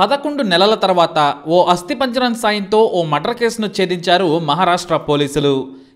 పదకొండు నెలల తర్వాత ఓ అస్థిపంజరం సాయంతో ఓ మర్డర్ కేసును ఛేదించారు మహారాష్ట్ర పోలీసులు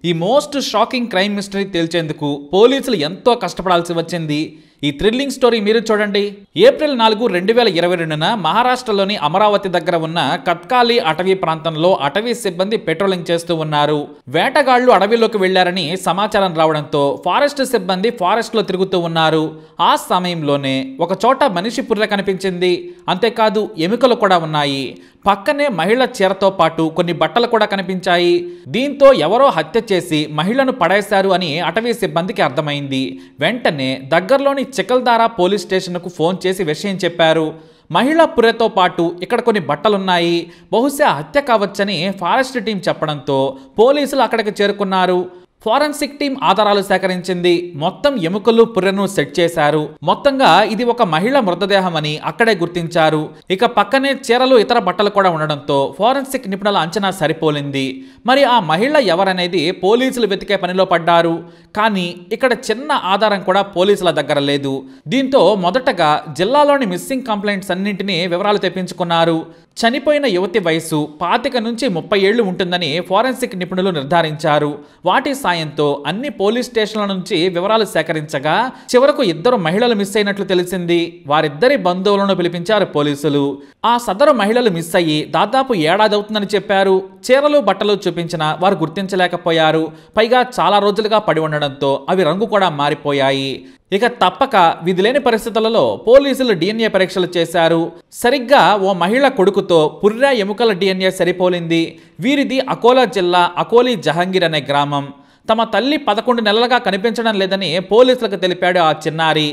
ఈ మోస్ట్ షాకింగ్ క్రైమ్ మిస్టరీ తేల్చేందుకు పోలీసులు ఎంతో కష్టపడాల్సి వచ్చింది ఈ థ్రిల్లింగ్ స్టోరీ మీరు చూడండి ఏప్రిల్ నాలుగు రెండు వేల ఇరవై రెండున మహారాష్ట్రలోని అమరావతి దగ్గర ఉన్న కత్కాలి అటవీ ప్రాంతంలో అటవీ సిబ్బంది పెట్రోలింగ్ చేస్తూ ఉన్నారు వేటగాళ్లు అడవిలోకి వెళ్లారని సమాచారం రావడంతో ఫారెస్ట్ సిబ్బంది ఫారెస్ట్లో తిరుగుతూ ఉన్నారు ఆ సమయంలోనే ఒక చోట మనిషి పుర్ర కనిపించింది అంతేకాదు ఎముకలు కూడా ఉన్నాయి పక్కనే మహిళ చీరతో పాటు కొన్ని బట్టలు కూడా కనిపించాయి దీంతో ఎవరో హత్య చేసి మహిళను పడేశారు అని అటవీ సిబ్బందికి అర్థమైంది వెంటనే దగ్గరలోని చికల్దారా పోలీస్ స్టేషన్కు ఫోన్ చేసి విషయం చెప్పారు మహిళా పురతో పాటు ఇక్కడ కొన్ని బట్టలున్నాయి బహుశా హత్య కావచ్చని ఫారెస్ట్ టీం చెప్పడంతో పోలీసులు అక్కడికి చేరుకున్నారు ఫారెన్సిక్ టీం ఆధారాలు సేకరించింది మొత్తం ఎముకలు పుర్రెను సెట్ చేశారు మొత్తంగా ఇది ఒక మహిళ మృతదేహం అని అక్కడే గుర్తించారు ఇక పక్కనే చీరలు ఇతర బట్టలు కూడా ఉండడంతో ఫారెన్సిక్ నిపుణుల అంచనా సరిపోలింది మరి ఆ మహిళ ఎవరనేది పోలీసులు వెతికే పనిలో పడ్డారు కానీ ఇక్కడ చిన్న ఆధారం కూడా పోలీసుల దగ్గర లేదు దీంతో మొదటగా జిల్లాలోని మిస్సింగ్ కంప్లైంట్స్ అన్నింటినీ వివరాలు తెప్పించుకున్నారు చనిపోయిన యువతి వయసు పాతిక నుంచి ముప్పై ఏళ్లు ఉంటుందని ఫోరెన్సిక్ నిపుణులు నిర్ధారించారు వాటి సాయంతో అన్ని పోలీస్ స్టేషన్ల నుంచి వివరాలు సేకరించగా చివరకు ఇద్దరు మహిళలు మిస్ అయినట్లు తెలిసింది వారిద్దరి బంధువులను పిలిపించారు పోలీసులు ఆ సదరు మహిళలు మిస్ అయ్యి దాదాపు ఏడాది అవుతుందని చెప్పారు చీరలు బట్టలు చూపించినా వారు గుర్తించలేకపోయారు పైగా చాలా రోజులుగా పడి ఉండడంతో అవి రంగు కూడా మారిపోయాయి ఇక తప్పక విధిలేని పరిస్థితులలో పోలీసులు డిఎన్ఏ పరీక్షలు చేశారు సరిగ్గా ఓ మహిళ కొడుకుతో పుర్రా ఎముకల డిఎన్ఏ సరిపోలింది వీరిది అకోలా జిల్లా అకోలీ జహంగీర్ అనే గ్రామం తమ తల్లి పదకొండు నెలలుగా కనిపించడం లేదని పోలీసులకు తెలిపాడు ఆ చిన్నారి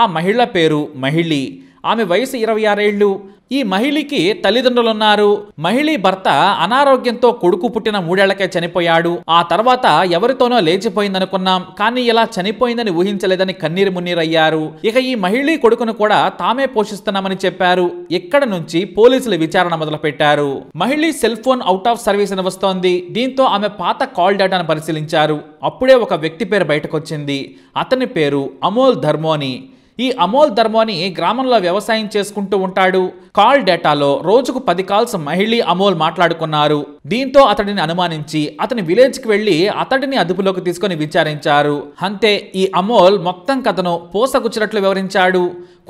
ఆ మహిళ పేరు మహిళి ఆమె వయసు ఇరవై ఆరేళ్లు ఈ మహిళకి తల్లిదండ్రులున్నారు మహిళీ భర్త అనారోగ్యంతో కొడుకు పుట్టిన మూడేళ్లకే చనిపోయాడు ఆ తర్వాత ఎవరితోనో లేచిపోయిందనుకున్నాం కానీ ఇలా చనిపోయిందని ఊహించలేదని కన్నీరు మున్నీరయ్యారు ఇక ఈ మహిళీ కొడుకును కూడా తామే పోషిస్తున్నామని చెప్పారు ఇక్కడ నుంచి పోలీసులు విచారణ మొదలుపెట్టారు మహిళీ cell phone out of service అని వస్తోంది దీంతో ఆమె పాత కాల్ డేటాను పరిశీలించారు అప్పుడే ఒక వ్యక్తి పేరు బయటకొచ్చింది అతని పేరు అమోల్ ధర్మోని ఈ అమోల్ ధర్మోని గ్రామంలో వ్యవసాయం చేసుకుంటూ ఉంటాడు కాల్ డేటాలో రోజుకు పది కాల్స్ మహిళీ అమోల్ మాట్లాడుకున్నారు దీంతో అతడిని అనుమానించి అతని విలేజ్కి వెళ్లి అతడిని అదుపులోకి తీసుకుని విచారించారు అంతే ఈ అమోల్ మొత్తం కథను పోసగుచ్చినట్లు వివరించాడు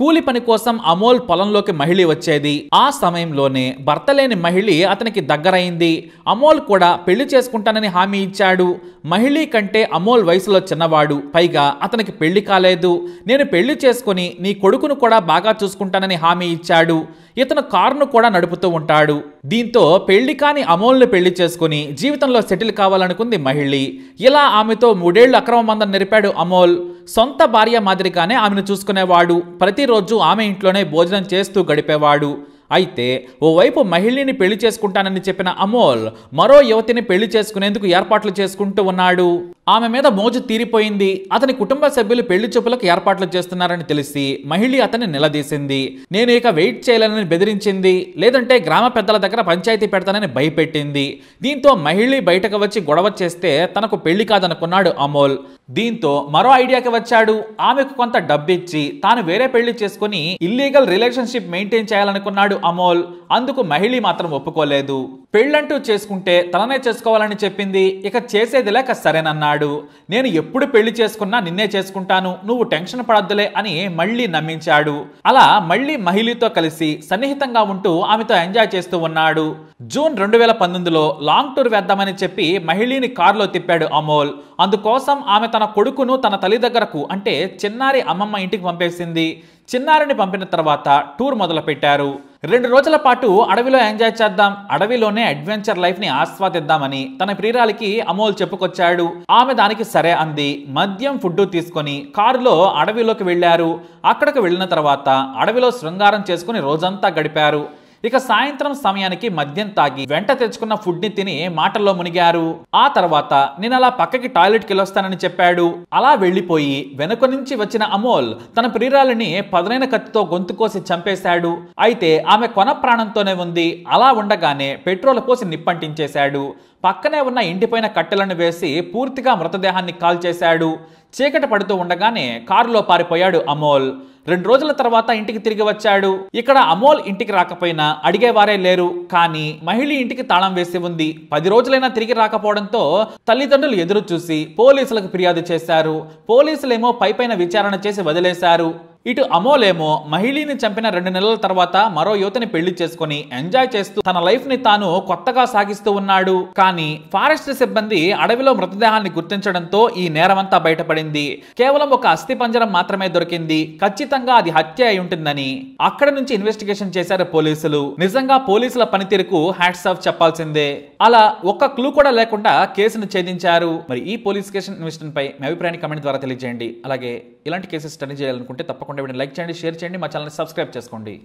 కూలి పని కోసం అమోల్ పొలంలోకి మహిళ వచ్చేది ఆ సమయంలోనే భర్త లేని మహిళి అతనికి దగ్గరైంది అమోల్ కూడా పెళ్లి చేసుకుంటానని హామీ ఇచ్చాడు మహిళీ కంటే అమోల్ వయసులో చిన్నవాడు పైగా అతనికి పెళ్లి కాలేదు నేను పెళ్లి చేసుకుని నీ కొడుకును కూడా బాగా చూసుకుంటానని హామీ ఇచ్చాడు ఇతను కారును కూడా నడుపుతూ ఉంటాడు దీంతో పెళ్లి కాని అమోల్ని పెళ్లి చేసుకుని జీవితంలో సెటిల్ కావాలనుకుంది మహిళి ఇలా ఆమెతో మూడేళ్లు అక్రమ మందం నిరిపాడు అమోల్ సొంత భార్య మాదిరిగానే ఆమెను చూసుకునేవాడు ప్రతిరోజు ఆమె ఇంట్లోనే భోజనం చేస్తూ గడిపేవాడు అయితే ఓవైపు మహిళని పెళ్లి చేసుకుంటానని చెప్పిన అమోల్ మరో యువతిని పెళ్లి చేసుకునేందుకు ఏర్పాట్లు చేసుకుంటూ ఉన్నాడు ఆమె మీద మోజు తీరిపోయింది అతని కుటుంబ సభ్యులు పెళ్లి చూపులకు ఏర్పాట్లు చేస్తున్నారని తెలిసి మహిళ అతన్ని నిలదీసింది నేను ఇక వెయిట్ చేయలేనని బెదిరించింది లేదంటే గ్రామ పెద్దల దగ్గర పంచాయతీ పెడతానని భయపెట్టింది దీంతో మహిళ బయటకు వచ్చి గొడవ చేస్తే తనకు పెళ్లి కాదనుకున్నాడు అమోల్ దీంతో మరో ఐడియాకి వచ్చాడు ఆమెకు కొంత డబ్బిచ్చి తాను వేరే పెళ్లి చేసుకుని ఇల్లీగల్ రిలేషన్షిప్ మెయింటైన్ చేయాలనుకున్నాడు అమోల్ అందుకు మహిళి మాత్రం ఒప్పుకోలేదు పెళ్ళంటూ చేసుకుంటే తననే చేసుకోవాలని చెప్పింది ఇక చేసేది లేక సరేనన్నాడు నేను ఎప్పుడు పెళ్లి చేసుకున్నా నిన్నే చేసుకుంటాను నువ్వు టెన్షన్ పడద్దులే అని మళ్ళీ నమ్మించాడు అలా మళ్ళీ మహిళతో కలిసి సన్నిహితంగా ఉంటూ ఆమెతో ఎంజాయ్ చేస్తూ ఉన్నాడు జూన్ రెండు వేల పంతొమ్మిదిలో లాంగ్ టూర్ వేద్దామని చెప్పి మహిళని కారులో తిప్పాడు అమోల్ అందుకోసం ఆమె తన కొడుకును తన తల్లి దగ్గరకు అంటే చిన్నారి అమ్మమ్మ ఇంటికి పంపేసింది చిన్నారిని పంపిన తర్వాత టూర్ మొదలుపెట్టారు రెండు రోజుల పాటు అడవిలో ఎంజాయ్ చేద్దాం అడవిలోనే అడ్వెంచర్ లైఫ్ ని ఆస్వాదిద్దామని తన ప్రియురాలికి అమోల్ చెప్పుకొచ్చాడు ఆమె దానికి సరే అంది మద్యం ఫుడ్ తీసుకొని కారులో అడవిలోకి వెళ్లారు అక్కడికి వెళ్ళిన తర్వాత అడవిలో శృంగారం చేసుకుని రోజంతా గడిపారు ఇక సాయంత్రం సమయానికి మద్యం తాగి వెంట తెచ్చుకున్న ఫుడ్ ని తిని మాటల్లో మునిగారు ఆ తర్వాత నేను అలా పక్కకి టాయిలెట్ కి వెళ్ళొస్తానని చెప్పాడు అలా వెళ్లిపోయి వెనుక నుంచి వచ్చిన అమోల్ తన ప్రియురాలిని పదనైన కత్తితో గొంతు కోసి చంపేశాడు అయితే ఆమె కొన ప్రాణంతోనే ఉంది అలా ఉండగానే పెట్రోల్ పోసి నిప్పంటించేశాడు పక్కనే ఉన్న ఇంటిపైన కట్టెలను వేసి పూర్తిగా మృతదేహాన్ని కాల్చేశాడు చీకటి పడుతూ ఉండగానే కారులో పారిపోయాడు అమోల్ రెండు రోజుల తర్వాత ఇంటికి తిరిగి వచ్చాడు ఇక్కడ అమోల్ ఇంటికి రాకపోయినా అడిగేవారే లేరు కానీ మహిళ ఇంటికి తాళం వేసి ఉంది పది రోజులైనా తిరిగి రాకపోవడంతో తల్లిదండ్రులు ఎదురు చూసి పోలీసులకు ఫిర్యాదు చేశారు పోలీసులేమో పైపైన విచారణ చేసి వదిలేశారు ఇటు అమోలేమో మహిళీని చంపిన రెండు నెలల తర్వాత మరో యువతని పెళ్లి చేసుకుని ఎంజాయ్ చేస్తూ తన లైఫ్ ని తాను కొత్తగా సాగిస్తూ ఉన్నాడు కానీ ఫారెస్ట్ సిబ్బంది అడవిలో మృతదేహాన్ని గుర్తించడంతో ఈ నేరమంతా బయటపడింది కేవలం ఒక అస్థి పంజరం మాత్రమే దొరికింది ఖచ్చితంగా అది హత్య అయి ఉంటుందని అక్కడ నుంచి ఇన్వెస్టిగేషన్ చేశారు పోలీసులు నిజంగా పోలీసుల పనితీరుకు హ్యాట్స్ ఆఫ్ చెప్పాల్సిందే అలా ఒక్క క్లూ కూడా లేకుండా కేసును ఛేదించారు మరి ఈ పోలీస్ స్టేషన్ ఇన్వెస్టిగేషన్ పై మీ అభిప్రాయాన్ని కమెంట్ ద్వారా తెలియజేయండి అలాగే ఇలాంటి కేసెస్ స్టడీ చేయాలనుకుంటే తప్పకుండా తప్పకుండా వీడియో లైక్ చేయండి షేర్ చేయండి మా ఛానల్ని సబ్స్క్రైబ్ చేసుకోండి